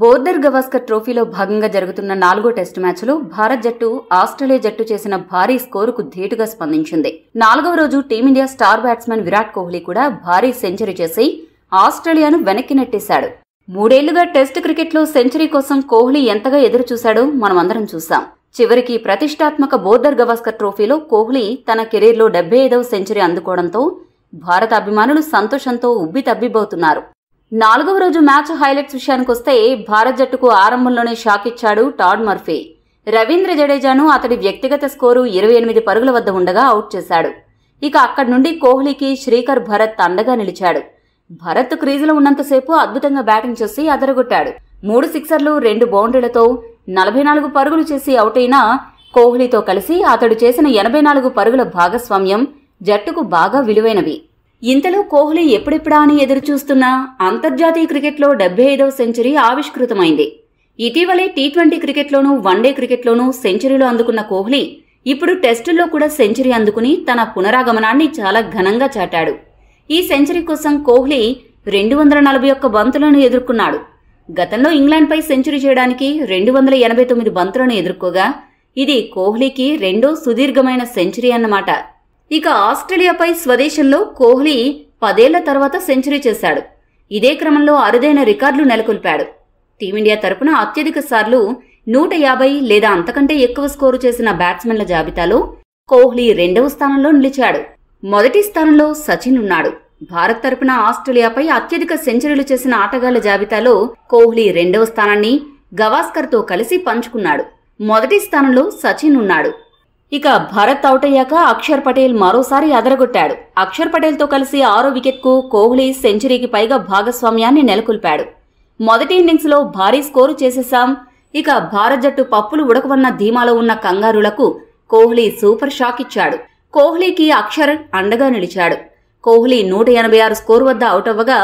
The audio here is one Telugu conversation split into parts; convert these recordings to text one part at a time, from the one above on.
బోర్డర్ గవాస్కర్ ట్రోఫీలో భాగంగా జరుగుతున్న నాలుగో టెస్టు మ్యాచ్లో భారత్ జట్టు ఆస్ట్రేలియా జట్టు చేసిన భారీ స్కోరుకు ధీటుగా స్పందించింది నాలుగవ రోజు Team India star batsmen Virat Kohli కూడా భారీ సెంచరీ చేసి ఆస్ట్రేలియాను వెనక్కి నెట్టేశాడు మూడేళ్లుగా టెస్టు క్రికెట్లో సెంచరీ కోసం కోహ్లీ ఎంతగా ఎదురుచూశాడో మనమందరం చూశాం చివరికి ప్రతిష్టాత్మక బోర్డర్ గవాస్కర్ ట్రోఫీలో కోహ్లీ తన కెరీర్లో డెబ్బై ఐదవ సెంచరీ అందుకోవడంతో భారత అభిమానులు సంతోషంతో ఉబ్బితబ్బిబోతున్నారు నాలుగవ రోజు మ్యాచ్ హైలైట్స్ విషయానికి వస్తే భారత్ జట్టుకు ఆరంభంలోనే షాక్ ఇచ్చాడు టాడ్ మర్ఫీ రవీంద్ర జడేజాను అతడి వ్యక్తిగత స్కోరు ఇరవై ఎనిమిది పరుగుల వద్ద ఉండగా అవుట్ చేశాడు ఇక అక్కడి నుండి కోహ్లీకి శ్రీకర్ భరత్ అండగా నిలిచాడు భరత్ క్రీజులో ఉన్నంతసేపు అద్భుతంగా బ్యాటింగ్ చేసి అదరగొట్టాడు మూడు సిక్సర్లు రెండు బౌండరీలతో నలభై నాలుగు పరుగులు చేసి అయినా కోహ్లీతో కలిసి అతడు చేసిన ఎనభై నాలుగు పరుగుల భాగస్వామ్యం జట్టుకు బాగా విలువైనవి ఇంతలో కోహ్లీ ఎప్పుడెప్పుడా అని ఎదురుచూస్తున్న అంతర్జాతీయ క్రికెట్లో డెబ్బై ఐదవ సెంచరీ ఆవిష్కృతమైంది ఇటీవలే టీ ట్వంటీ క్రికెట్లోనూ వన్డే క్రికెట్లోనూ సెంచరీలు అందుకున్న కోహ్లీ ఇప్పుడు టెస్టుల్లో కూడా సెంచరీ అందుకుని తన పునరాగమనాన్ని చాలా ఘనంగా చాటాడు ఈ సెంచరీ కోసం కోహ్లీ రెండు వందల నలభై ఒక్క బంతులను ఎదుర్కొన్నాడు గతంలో ఇంగ్లాండ్పై సెంచరీ చేయడానికి రెండు వందల ఎనభై తొమ్మిది బంతులను ఎదుర్కోగా ఇది కోహ్లీకి రెండో సుదీర్ఘమైన సెంచరీ అన్నమాట ఇక ఆస్ట్రేలియాపై స్వదేశంలో కోహ్లీ పదేళ్ల తర్వాత సెంచరీ చేశాడు ఇదే క్రమంలో అరుదైన రికార్డులు నెలకొల్పాడు టీమిండియా తరపున అత్యధిక సార్లు నూట యాభై లేదా అంతకంటే ఎక్కువ స్కోరు చేసిన బ్యాట్స్మెన్ల జాబితాలో కోహ్లీ రెండవ స్థానంలో నిలిచాడు మొదటి స్థానంలో సచిన్ ఉన్నాడు భారత్ తరపున ఆస్ట్రేలియాపై అత్యధిక సెంచరీలు చేసిన ఆటగాళ్ల జాబితాలో కోహ్లీ రెండవ స్థానాన్ని గవాస్కర్తో కలిసి పంచుకున్నాడు మొదటి స్థానంలో సచిన్ ఉన్నాడు ఇక భరత్ అవుట్ అయ్యాక అక్షర్ పటేల్ మరోసారి అదరగొట్టాడు అక్షర్ పటేల్తో కలిసి ఆరో వికెట్కు కోహ్లీ సెంచరీకి పైగా భాగస్వామ్యాన్ని నెలకొల్పాడు మొదటి ఇన్నింగ్స్లో భారీ స్కోరు చేసేశాం ఇక భారత్ జట్టు పప్పులు ఉడకవన్న ధీమాలో ఉన్న కంగారులకు కోహ్లీ సూపర్ షాక్ ఇచ్చాడు కోహ్లీకి అక్షర్ అండగా నిలిచాడు కోహ్లీ నూట ఎనభై ఆరు స్కోర్ వద్ద అవుట్ అవ్వగా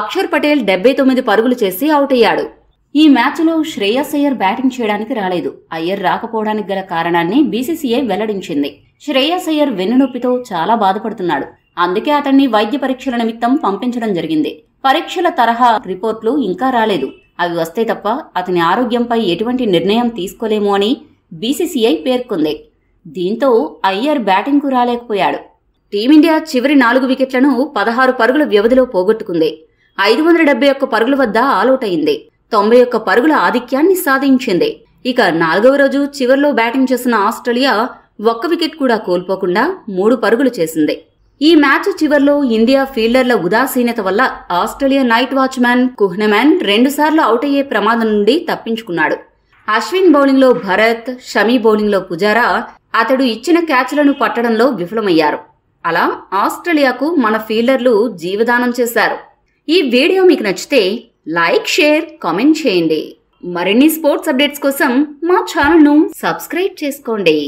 అక్షర్ పటేల్ డెబ్బై తొమ్మిది పరుగులు చేసి అవుట్ అయ్యాడు ఈ మ్యాచ్లో శ్రేయస్ అయ్యర్ బ్యాటింగ్ చేయడానికి రాలేదు అయ్యర్ రాకపోవడానికి గల కారణాన్ని బీసీసీఐ వెల్లడించింది శ్రేయస్ అయ్యర్ వెన్నునొప్పితో చాలా బాధపడుతున్నాడు అందుకే అతన్ని వైద్య పరీక్షల నిమిత్తం పంపించడం జరిగింది పరీక్షల తరహా రిపోర్ట్లు ఇంకా రాలేదు అవి వస్తే తప్ప అతని ఆరోగ్యంపై ఎటువంటి నిర్ణయం తీసుకోలేము అని బీసీసీఐ పేర్కొంది దీంతో అయ్యర్ బ్యాటింగ్కు రాలేకపోయాడు టీమిండియా చివరి నాలుగు వికెట్లను పదహారు పరుగుల వ్యవధిలో పోగొట్టుకుంది ఐదు వందల డెబ్బై ఒక్క పరుగుల వద్ద ఆలౌట్ అయింది తొంభై ఒక్క పరుగుల ఆధిక్యాన్ని సాధించింది ఇక నాలుగవ రోజు చివరిలో బ్యాటింగ్ చేసిన ఆస్ట్రేలియా ఒక్క వికెట్ కూడా కోల్పోకుండా మూడు పరుగులు చేసింది ఈ మ్యాచ్ చివరిలో ఇండియా ఫీల్డర్ల ఉదాసీనత వల్ల ఆస్ట్రేలియా నైట్ వాచ్మ్యాన్ కుహ్నెమ్యాన్ రెండుసార్లు అవుట్ అయ్యే ప్రమాదం నుండి తప్పించుకున్నాడు అశ్విన్ బౌలింగ్లో భరత్ షమీ బౌలింగ్లో పుజారా అతడు ఇచ్చిన క్యాచ్లను పట్టడంలో విఫలమయ్యారు అలా ఆస్ట్రేలియాకు మన ఫీల్డర్లు జీవదానం చేశారు ఈ వీడియో మీకు నచ్చితే లైక్ షేర్ కామెంట్ చేయండి మరిన్ని స్పోర్ట్స్ అప్డేట్స్ కోసం మా ఛానల్ను సబ్స్క్రైబ్ చేసుకోండి